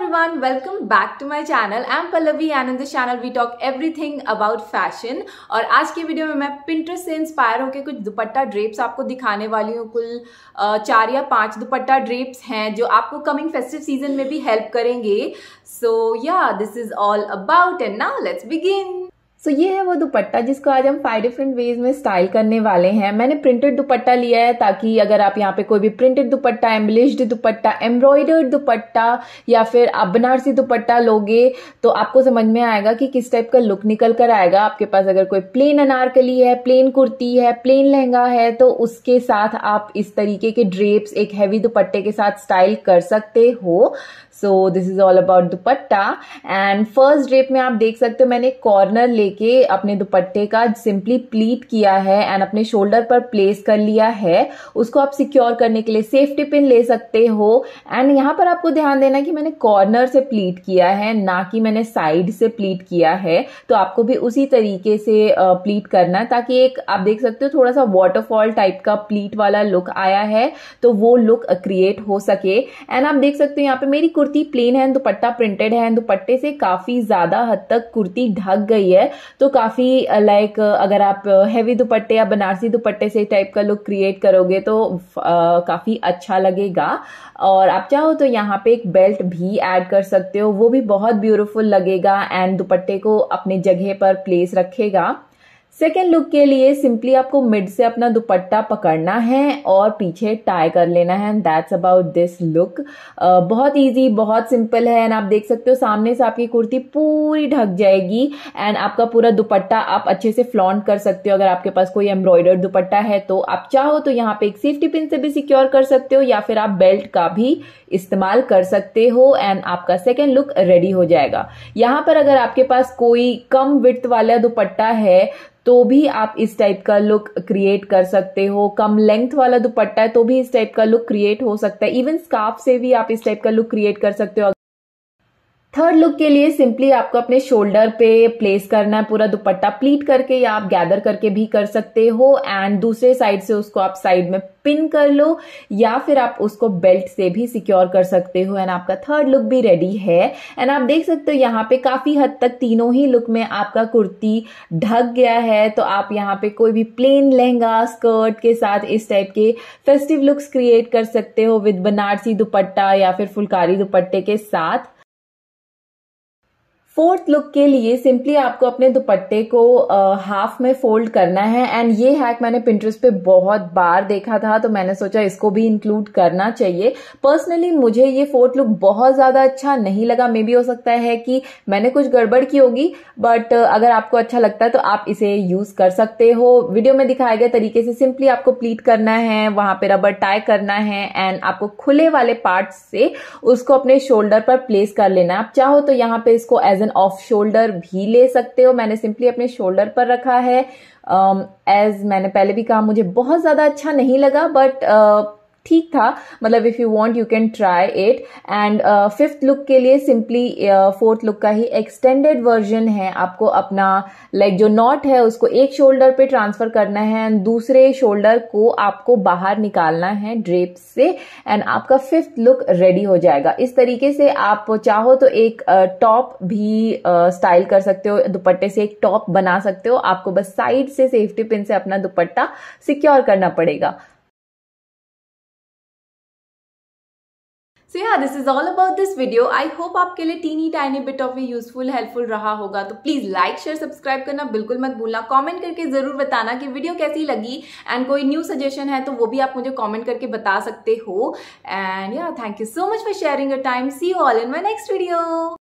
everyone welcome back to my channel I'm Pallavi and in this channel we talk everything about fashion और आज की video में मैं Pinterest से inspire होकर कुछ दुपट्टा ड्रेप्स आपको दिखाने वाली हूँ कुल चार या पांच दुपट्टा ड्रेप्स हैं जो आपको कमिंग फेस्टिव सीजन में भी हेल्प करेंगे so yeah this is all about and now let's begin so so, ये है वो दुपट्टा जिसको आज हम फाइव डिफरेंट वेज में स्टाइल करने वाले हैं मैंने प्रिंटेड दुपट्टा लिया है ताकि अगर आप यहाँ पे कोई भी प्रिंटेड दुपट्टा एम्बलिश्ड दुपट्टा एम्ब्रॉयडर्ड दुपट्टा या फिर आप बनारसी दुपट्टा लोगे तो आपको समझ में आएगा कि किस टाइप का लुक निकल कर आएगा आपके पास अगर कोई प्लेन अनारकली है प्लेन कुर्ती है प्लेन लहंगा है तो उसके साथ आप इस तरीके के ड्रेप्स एक हैवी दुपट्टे के साथ स्टाइल कर सकते हो so this is all about dupatta and first drape में आप देख सकते हो मैंने कॉर्नर ले लेके अपने दुपट्टे का सिंपली प्लीट किया है एंड अपने शोल्डर पर प्लेस कर लिया है उसको आप सिक्योर करने के लिए सेफ्टी पिन ले सकते हो एंड यहाँ पर आपको ध्यान देना कि मैंने कॉर्नर से प्लीट किया है ना कि मैंने साइड से प्लीट किया है तो आपको भी उसी तरीके से प्लीट करना है ताकि एक आप देख सकते हो थोड़ा सा वॉटरफॉल टाइप का प्लीट वाला लुक आया है तो वो लुक क्रिएट हो सके एंड आप देख सकते हो यहाँ पे मेरी कुर्ती प्लेन है दुपट्टा प्रिंटेड है दुपट्टे से काफी ज्यादा हद तक कुर्ती ढक गई है तो काफ़ी लाइक अगर आप हैवी दुपट्टे या बनारसी दुपट्टे से टाइप का लुक क्रिएट करोगे तो काफ़ी अच्छा लगेगा और आप चाहो तो यहाँ पे एक बेल्ट भी ऐड कर सकते हो वो भी बहुत ब्यूटीफुल लगेगा एंड दुपट्टे को अपने जगह पर प्लेस रखेगा सेकेंड लुक के लिए सिंपली आपको मिड से अपना दुपट्टा पकड़ना है और पीछे टाई कर लेना है and that's about this look बहुत इजी बहुत सिंपल है एंड आप देख सकते हो सामने से आपकी कुर्ती पूरी ढक जाएगी एंड आपका पूरा दुपट्टा आप अच्छे से फ्लॉन्ट कर सकते हो अगर आपके पास कोई एम्ब्रॉयडर्ड दुपट्टा है तो आप चाहो तो यहाँ पे एक सेफ्टी पिन से भी सिक्योर कर सकते हो या फिर आप बेल्ट का भी इस्तेमाल कर सकते हो एंड आपका सेकेंड लुक रेडी हो जाएगा यहां पर अगर आपके पास कोई कम विथ वाला दुपट्टा है तो भी आप इस टाइप का लुक क्रिएट कर सकते हो कम लेंथ वाला दुपट्टा है तो भी इस टाइप का लुक क्रिएट हो सकता है इवन स्कार्फ से भी आप इस टाइप का लुक क्रिएट कर सकते हो थर्ड लुक के लिए सिंपली आपको अपने शोल्डर पे प्लेस करना है पूरा दुपट्टा प्लीट करके या आप गैदर करके भी कर सकते हो एंड दूसरे साइड से उसको आप साइड में पिन कर लो या फिर आप उसको बेल्ट से भी सिक्योर कर सकते हो एंड आपका थर्ड लुक भी रेडी है एंड आप देख सकते हो यहाँ पे काफी हद तक तीनों ही लुक में आपका कुर्ती ढक गया है तो आप यहाँ पे कोई भी प्लेन लहंगा स्कर्ट के साथ इस टाइप के फेस्टिव लुक्स क्रिएट कर सकते हो विद बनारसी दुपट्टा या फिर फुलकारी दुपट्टे के साथ फोर्थ लुक के लिए सिंपली आपको अपने दुपट्टे को हाफ में फोल्ड करना है एंड ये हैक मैंने पिंटरेस्ट पे बहुत बार देखा था तो मैंने सोचा इसको भी इंक्लूड करना चाहिए पर्सनली मुझे ये फोर्थ लुक बहुत ज़्यादा अच्छा नहीं लगा मे बी हो सकता है कि मैंने कुछ गड़बड़ की होगी बट अगर आपको अच्छा लगता है तो आप इसे यूज़ कर सकते हो वीडियो में दिखाए गए तरीके से सिंपली आपको प्लीट करना है वहां पर रबर टाई करना है एंड आपको खुले वाले पार्ट से उसको अपने शोल्डर पर प्लेस कर लेना आप चाहो तो यहाँ पे इसको as as an off shoulder भी ले सकते हो मैंने सिंपली अपने शोल्डर पर रखा है एज um, मैंने पहले भी कहा मुझे बहुत ज़्यादा अच्छा नहीं लगा बट ठीक था मतलब if you want you can try it and fifth look के लिए सिंपली फोर्थ लुक का ही एक्सटेंडेड वर्जन है आपको अपना लाइक like, जो नॉट है उसको एक शोल्डर पे ट्रांसफर करना है एंड दूसरे शोल्डर को आपको बाहर निकालना है ड्रेप से एंड आपका फिफ्थ लुक रेडी हो जाएगा इस तरीके से आप चाहो तो एक टॉप uh, भी स्टाइल uh, कर सकते हो दुपट्टे से एक टॉप बना सकते हो आपको बस साइड से सेफ्टी पिन से अपना दुपट्टा सिक्योर करना पड़ेगा so yeah this is all about this video I hope आपके लिए teeny tiny bit of useful helpful रहा होगा तो प्लीज लाइक शेयर सब्सक्राइब करना बिल्कुल मत भूलना कमेंट करके जरूर बताना कि वीडियो कैसी लगी एंड कोई न्यू सजेशन है तो वो भी आप मुझे कमेंट करके बता सकते हो and yeah thank you so much for sharing a time see all in my next video